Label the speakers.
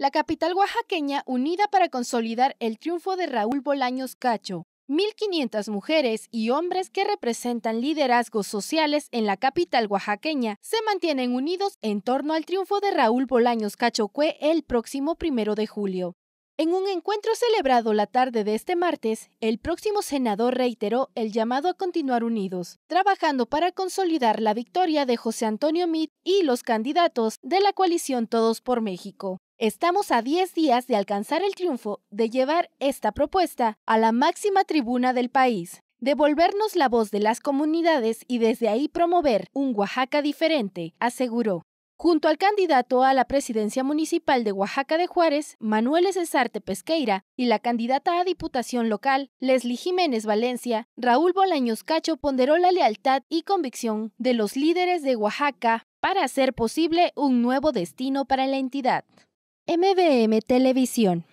Speaker 1: la capital oaxaqueña unida para consolidar el triunfo de Raúl Bolaños Cacho. 1.500 mujeres y hombres que representan liderazgos sociales en la capital oaxaqueña se mantienen unidos en torno al triunfo de Raúl Bolaños Cachoque el próximo primero de julio. En un encuentro celebrado la tarde de este martes, el próximo senador reiteró el llamado a continuar unidos, trabajando para consolidar la victoria de José Antonio Mitt y los candidatos de la coalición Todos por México. Estamos a 10 días de alcanzar el triunfo de llevar esta propuesta a la máxima tribuna del país, devolvernos la voz de las comunidades y desde ahí promover un Oaxaca diferente, aseguró. Junto al candidato a la presidencia municipal de Oaxaca de Juárez, Manuel Cesarte Pesqueira, y la candidata a diputación local, Leslie Jiménez Valencia, Raúl Bolaños Cacho ponderó la lealtad y convicción de los líderes de Oaxaca para hacer posible un nuevo destino para la entidad. MVM Televisión.